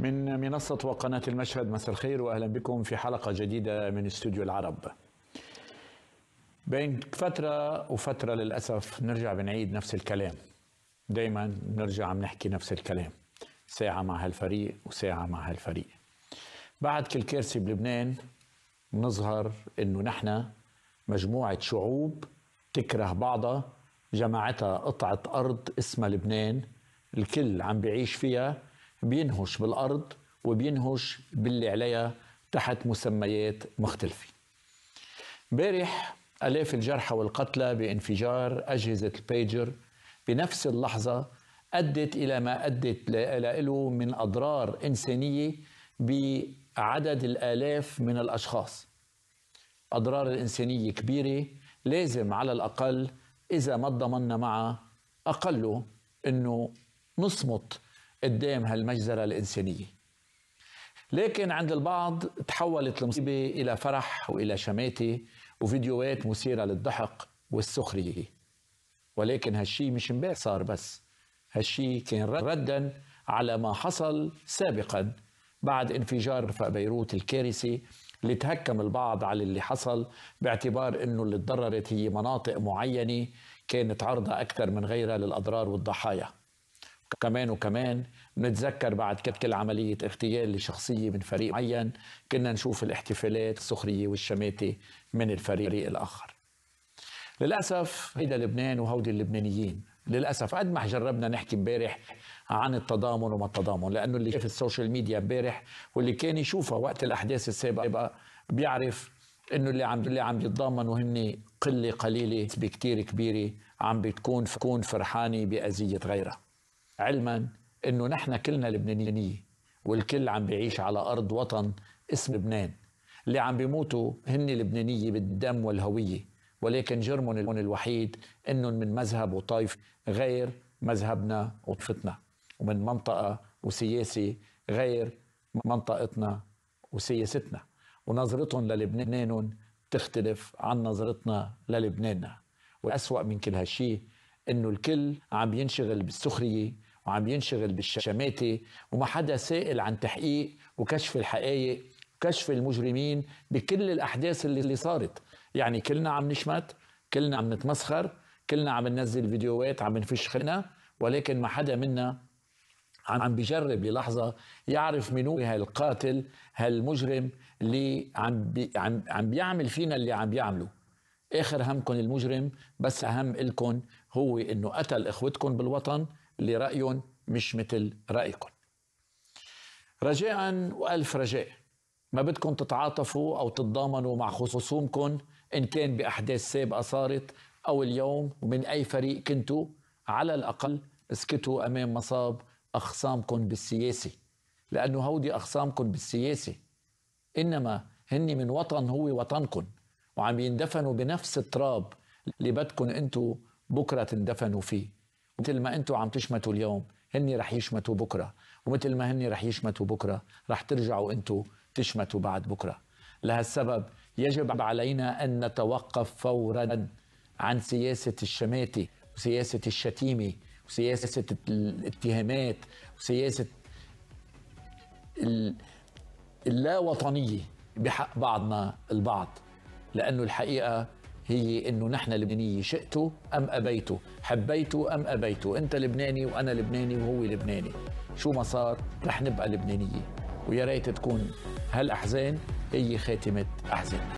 من منصة وقناة المشهد مساء الخير وأهلا بكم في حلقة جديدة من استوديو العرب بين فترة وفترة للأسف نرجع بنعيد نفس الكلام دايما نرجع بنحكي نفس الكلام ساعة مع هالفريق وساعة مع هالفريق بعد كل كارثة بلبنان نظهر انه نحن مجموعة شعوب تكره بعضها جمعتها قطعة أرض اسمها لبنان الكل عم بيعيش فيها بينهش بالأرض وبينهش باللي عليها تحت مسميات مختلفة بارح آلاف الجرحى والقتلى بانفجار أجهزة البيجر بنفس اللحظة أدت إلى ما أدت له من أضرار إنسانية بعدد الآلاف من الأشخاص أضرار الإنسانية كبيرة لازم على الأقل إذا ما تضمننا معها أقله أنه نصمت قدام هالمجزرة الإنسانية لكن عند البعض تحولت المصيبة إلى فرح وإلى شماتة وفيديوهات مثيرة للضحك والسخرية ولكن هالشي مش امبارح صار بس هالشي كان ردا على ما حصل سابقا بعد انفجار رفق بيروت الكارثي اللي تهكم البعض على اللي حصل باعتبار انه اللي تضررت هي مناطق معينه كانت عرضه اكثر من غيرها للاضرار والضحايا كمان وكمان نتذكر بعد كتك عملية اغتيال لشخصية من فريق معين كنا نشوف الاحتفالات السخرية والشماتة من الفريق الآخر للأسف هيدا لبنان وهودي اللبنانيين للأسف قد ما جربنا نحكي امبارح عن التضامن وما التضامن لأنه اللي شاف السوشيال ميديا امبارح واللي كان يشوفها وقت الأحداث السابقة بيعرف انه اللي عم اللي عم يتضامنوا هن قله قليله بكتير كبيره عم بتكون تكون فرحانه باذيه غيرها علما انه نحن كلنا لبنانيه والكل عم بيعيش على ارض وطن اسم لبنان اللي عم بيموتوا هن لبنانيه بالدم والهويه ولكن جرمهم الوحيد انهم من مذهب وطائف غير مذهبنا وطفتنا ومن منطقه وسياسه غير منطقتنا وسياستنا ونظرتهم للبنان تختلف عن نظرتنا للبناننا والأسوأ من كل هالشيء انه الكل عم ينشغل بالسخريه وعم ينشغل بالشماتة وما حدا سائل عن تحقيق وكشف الحقائق وكشف المجرمين بكل الأحداث اللي صارت يعني كلنا عم نشمت كلنا عم نتمسخر كلنا عم ننزل فيديوهات عم نفش خلقنا ولكن ما حدا منا عم بجرب للحظة يعرف من هو هالقاتل هالمجرم اللي عم, بي عم, عم بيعمل فينا اللي عم بيعمله آخر همكم المجرم بس أهم إلكم هو إنه قتل إخوتكم بالوطن لرأي مش مثل رأيكم رجاء وألف رجاء ما بدكم تتعاطفوا أو تتضامنوا مع خصومكم إن كان بأحداث سابقة صارت أو اليوم ومن أي فريق كنتوا على الأقل اسكتوا أمام مصاب أخصامكم بالسياسة لأنه هودي أخصامكم بالسياسة إنما هن من وطن هو وطنكم وعم يندفنوا بنفس التراب اللي بدكم أنتوا بكرة تندفنوا فيه مثل ما انتم عم تشمتوا اليوم هن رح يشمتوا بكره ومثل ما هن رح يشمتوا بكره رح ترجعوا انتم تشمتوا بعد بكره لهالسبب يجب علينا ان نتوقف فورا عن سياسه الشماته وسياسه الشتيمه وسياسه الاتهامات وسياسه اللاوطنيه بحق بعضنا البعض لانه الحقيقه هي انه نحن لبناني شئتوا ام ابيتوا حبيتوا ام ابيتوا انت لبناني وانا لبناني وهو لبناني شو ما صار رح نبقى لبنانيين ويا ريت تكون هالاحزان هي خاتمه احزان